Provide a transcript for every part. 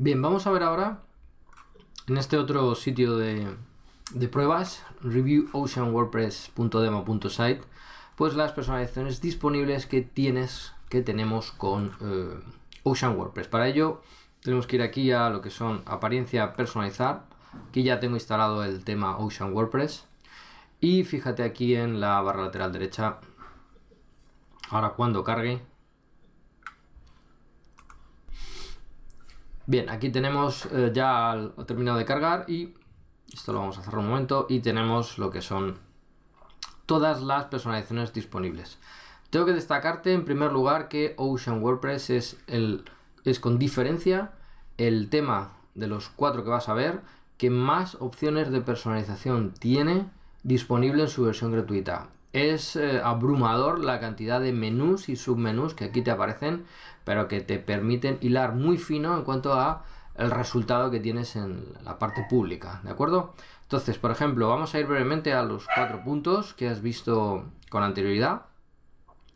Bien, vamos a ver ahora en este otro sitio de, pruebas, reviewoceanwordpress.demo.site, pues las personalizaciones disponibles que tienes, que tenemos con eh, Ocean WordPress. Para ello tenemos que ir aquí a lo que son apariencia personalizar. Aquí ya tengo instalado el tema Ocean WordPress. Y fíjate aquí en la barra lateral derecha. Ahora cuando cargue, Bien, aquí tenemos eh, ya terminado de cargar y esto lo vamos a cerrar un momento y tenemos lo que son todas las personalizaciones disponibles. Tengo que destacarte en primer lugar que Ocean WordPress es, es con diferencia el tema de los cuatro que vas a ver que más opciones de personalización tiene disponible en su versión gratuita. Es eh, abrumador la cantidad de menús y submenús que aquí te aparecen, pero que te permiten hilar muy fino en cuanto a el resultado que tienes en la parte pública, ¿de acuerdo? Entonces, por ejemplo, vamos a ir brevemente a los cuatro puntos que has visto con anterioridad.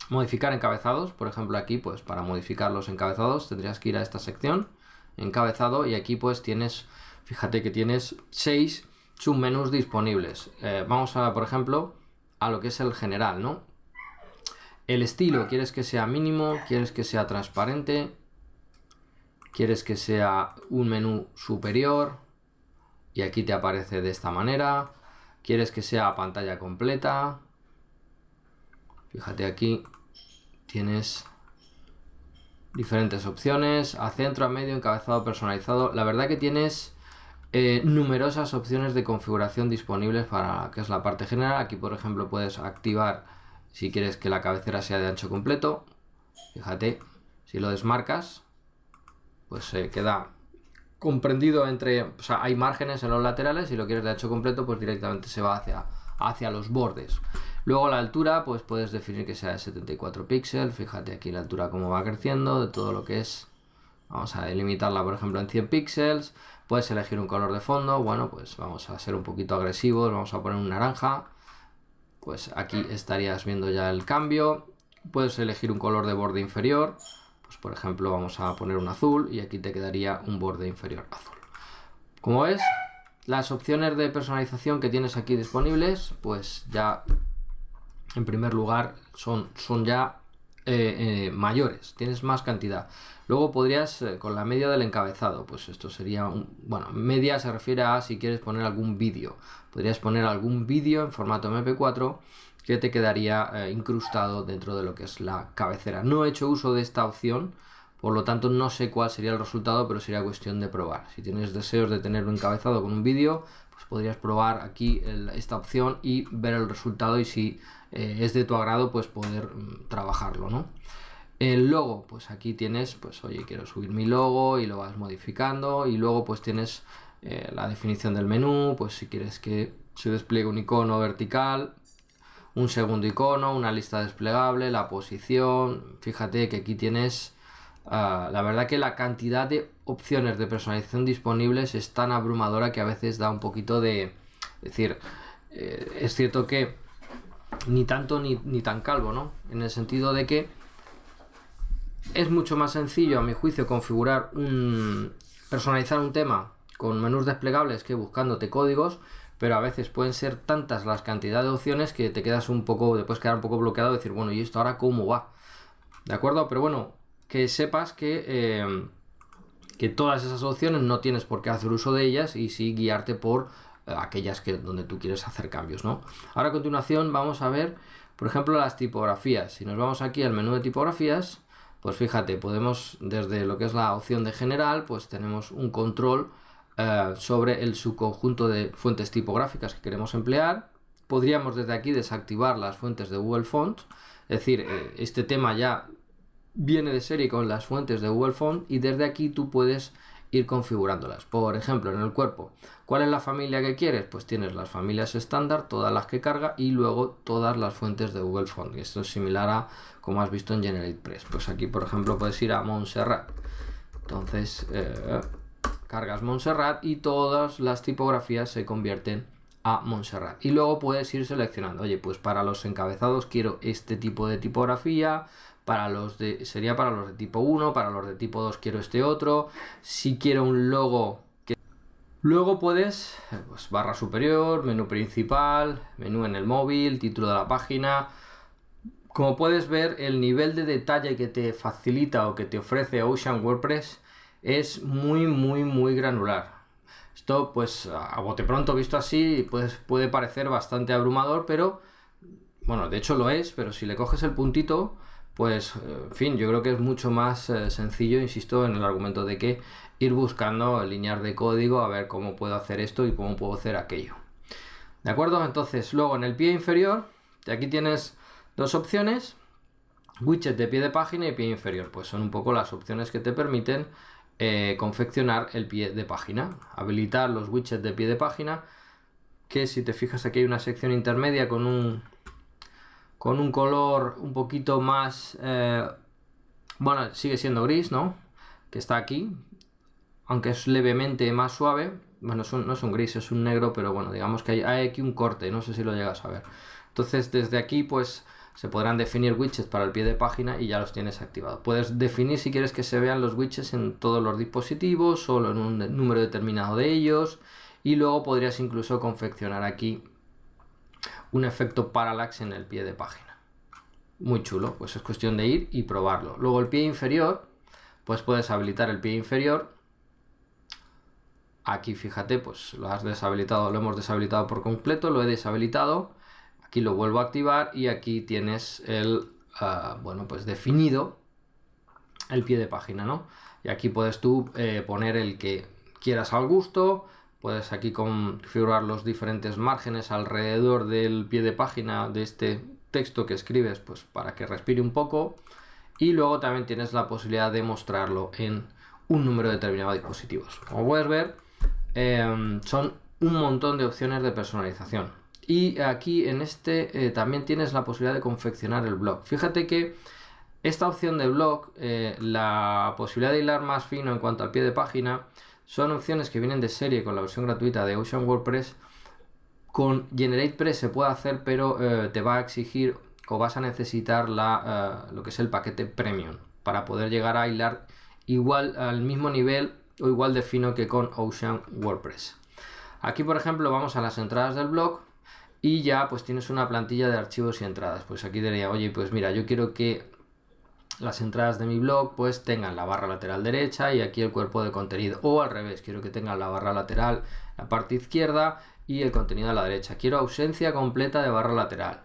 Modificar encabezados, por ejemplo, aquí, pues para modificar los encabezados tendrías que ir a esta sección, encabezado, y aquí pues tienes, fíjate que tienes seis submenús disponibles. Eh, vamos a, por ejemplo, a lo que es el general, ¿no? El estilo, ¿quieres que sea mínimo? ¿Quieres que sea transparente? ¿Quieres que sea un menú superior? Y aquí te aparece de esta manera. ¿Quieres que sea pantalla completa? Fíjate aquí, tienes diferentes opciones, a centro, a medio, encabezado personalizado. La verdad que tienes eh, numerosas opciones de configuración disponibles para que es la parte general. Aquí, por ejemplo, puedes activar si quieres que la cabecera sea de ancho completo. Fíjate, si lo desmarcas, pues se queda comprendido entre... O sea, hay márgenes en los laterales, si lo quieres de ancho completo, pues directamente se va hacia, hacia los bordes. Luego la altura, pues puedes definir que sea de 74 píxeles. Fíjate aquí la altura cómo va creciendo, de todo lo que es Vamos a delimitarla, por ejemplo, en 100 píxeles. Puedes elegir un color de fondo. Bueno, pues vamos a ser un poquito agresivos. Vamos a poner un naranja. Pues aquí estarías viendo ya el cambio. Puedes elegir un color de borde inferior. Pues por ejemplo, vamos a poner un azul y aquí te quedaría un borde inferior azul. Como ves, las opciones de personalización que tienes aquí disponibles, pues ya en primer lugar son, son ya eh, eh, mayores, tienes más cantidad. Luego podrías, eh, con la media del encabezado, pues esto sería, un, bueno, media se refiere a si quieres poner algún vídeo. Podrías poner algún vídeo en formato MP4 que te quedaría incrustado dentro de lo que es la cabecera. No he hecho uso de esta opción por lo tanto, no sé cuál sería el resultado, pero sería cuestión de probar. Si tienes deseos de tenerlo encabezado con un vídeo, pues podrías probar aquí esta opción y ver el resultado y si eh, es de tu agrado, pues poder mm, trabajarlo, ¿no? El logo, pues aquí tienes, pues oye, quiero subir mi logo y lo vas modificando y luego pues tienes eh, la definición del menú, pues si quieres que se despliegue un icono vertical, un segundo icono, una lista desplegable, la posición, fíjate que aquí tienes Ah, la verdad que la cantidad de opciones de personalización disponibles es tan abrumadora que a veces da un poquito de... Es decir, eh, es cierto que ni tanto ni, tan calvo, ¿no? En el sentido de que es mucho más sencillo, a mi juicio, configurar un... personalizar un tema con menús desplegables que buscándote códigos, pero a veces pueden ser tantas las cantidades de opciones que te quedas un poco, después quedar un poco bloqueado, decir, bueno, ¿y esto ahora cómo va? ¿De acuerdo? Pero bueno, que sepas que, eh, que todas esas opciones no tienes por qué hacer uso de ellas y sí guiarte por eh, aquellas que, donde tú quieres hacer cambios, ¿no? Ahora a continuación vamos a ver, por ejemplo, las tipografías. Si nos vamos aquí al menú de tipografías, pues fíjate, podemos desde lo que es la opción de general, pues tenemos un control eh, sobre el subconjunto de fuentes tipográficas que queremos emplear. Podríamos desde aquí desactivar las fuentes de Google Font. es decir, este tema ya viene de serie con las fuentes de Google Font y desde aquí tú puedes ir configurándolas. Por ejemplo, en el cuerpo, ¿cuál es la familia que quieres? Pues tienes las familias estándar, todas las que carga y luego todas las fuentes de Google Font. Esto es similar a como has visto en Press. Pues aquí, por ejemplo, puedes ir a Montserrat. Entonces, eh, cargas Montserrat y todas las tipografías se convierten a Montserrat. Y luego puedes ir seleccionando, oye, pues para los encabezados quiero este tipo de tipografía, para los de, sería para los de tipo 1, para los de tipo 2 quiero este otro, si quiero un logo que... Luego puedes, pues, barra superior, menú principal, menú en el móvil, título de la página, como puedes ver, el nivel de detalle que te facilita o que te ofrece Ocean WordPress es muy, muy, muy granular. Esto, pues, a bote pronto visto así, pues, puede parecer bastante abrumador, pero, bueno, de hecho lo es, pero si le coges el puntito, pues, eh, en fin, yo creo que es mucho más eh, sencillo, insisto, en el argumento de que ir buscando alinear de código a ver cómo puedo hacer esto y cómo puedo hacer aquello. ¿De acuerdo? Entonces, luego en el pie inferior, aquí tienes dos opciones, widget de pie de página y pie inferior, pues son un poco las opciones que te permiten eh, confeccionar el pie de página, habilitar los widgets de pie de página, que si te fijas aquí hay una sección intermedia con un, con un color un poquito más, eh, bueno, sigue siendo gris, ¿no? Que está aquí, aunque es levemente más suave, bueno, no es un gris, es un negro, pero bueno, digamos que hay, hay, aquí un corte, no sé si lo llegas a ver. Entonces desde aquí pues se podrán definir widgets para el pie de página y ya los tienes activados. Puedes definir si quieres que se vean los widgets en todos los dispositivos, solo en un número determinado de ellos y luego podrías incluso confeccionar aquí un efecto parallax en el pie de página. Muy chulo, pues es cuestión de ir y probarlo. Luego el pie inferior, pues puedes habilitar el pie inferior Aquí fíjate, pues lo has deshabilitado, lo hemos deshabilitado por completo, lo he deshabilitado. Aquí lo vuelvo a activar y aquí tienes el, ah, bueno, pues definido el pie de página, ¿no? Y aquí puedes tú eh, poner el que quieras al gusto, puedes aquí configurar los diferentes márgenes alrededor del pie de página de este texto que escribes, pues para que respire un poco. Y luego también tienes la posibilidad de mostrarlo en un número determinado de dispositivos. Como puedes ver, Em, son un montón de opciones de personalización. Y aquí en este eh, también tienes la posibilidad de confeccionar el blog. Fíjate que esta opción de blog, eh, la posibilidad de hilar más fino en cuanto al pie de página, son opciones que vienen de serie con la versión gratuita de Ocean WordPress. Con GeneratePress se puede hacer, pero eh, te va a exigir o vas a necesitar la, lo que es el paquete premium para poder llegar a hilar igual al mismo nivel o igual de fino que con Ocean WordPress. Aquí, por ejemplo, vamos a las entradas del blog y ya pues tienes una plantilla de archivos y entradas. Pues aquí diría, oye, pues mira, yo quiero que las entradas de mi blog pues tengan la barra lateral derecha y aquí el cuerpo de contenido o al revés quiero que tengan la barra lateral la parte izquierda y el contenido a la derecha quiero ausencia completa de barra lateral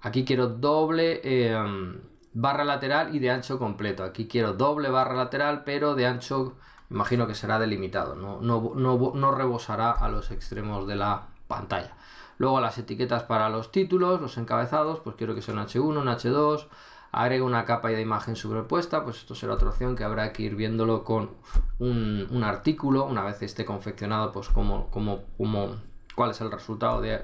aquí quiero doble em, barra lateral y de ancho completo aquí quiero doble barra lateral pero de ancho imagino que será delimitado, no, rebosará a los extremos de la pantalla. Luego las etiquetas para los títulos, los encabezados, pues quiero que sea un H1, un H2, agrego una capa de imagen sobrepuesta, pues esto será otra opción que habrá que ir viéndolo con un, artículo, una vez esté confeccionado, pues como, como, cuál es el resultado de,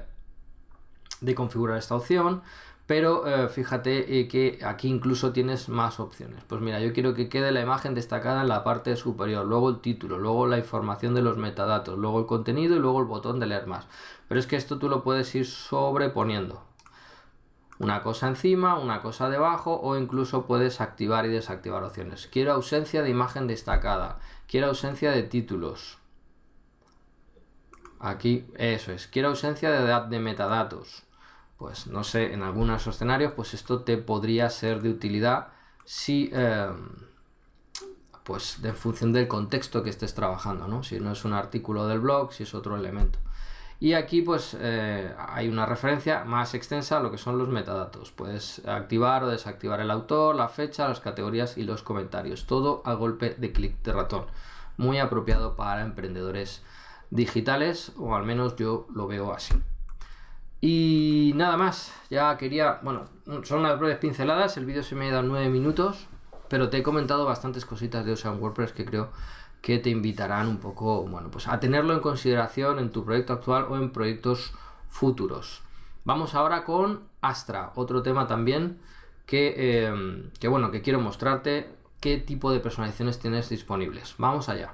de configurar esta opción pero eh, fíjate eh, que aquí incluso tienes más opciones. Pues mira, yo quiero que quede la imagen destacada en la parte superior, luego el título, luego la información de los metadatos, luego el contenido y luego el botón de leer más. Pero es que esto tú lo puedes ir sobreponiendo. Una cosa encima, una cosa debajo o incluso puedes activar y desactivar opciones. Quiero ausencia de imagen destacada, quiero ausencia de títulos. Aquí, eso es, quiero ausencia de, de metadatos pues no sé, en algunos escenarios, pues esto te podría ser de utilidad si, em, pues en función del contexto que estés trabajando, ¿no? Si no es un artículo del blog, si es otro elemento. Y aquí pues eh, hay una referencia más extensa a lo que son los metadatos. Puedes activar o desactivar el autor, la fecha, las categorías y los comentarios. Todo a golpe de clic de ratón. Muy apropiado para emprendedores digitales o al menos yo lo veo así. Y nada más, ya quería, bueno, son unas breves pinceladas, el vídeo se me ha dado 9 minutos, pero te he comentado bastantes cositas de Ocean WordPress que creo que te invitarán un poco, bueno, pues a tenerlo en consideración en tu proyecto actual o en proyectos futuros. Vamos ahora con Astra, otro tema también que eh, bueno, que quiero mostrarte qué tipo de personalizaciones tienes disponibles. Vamos allá.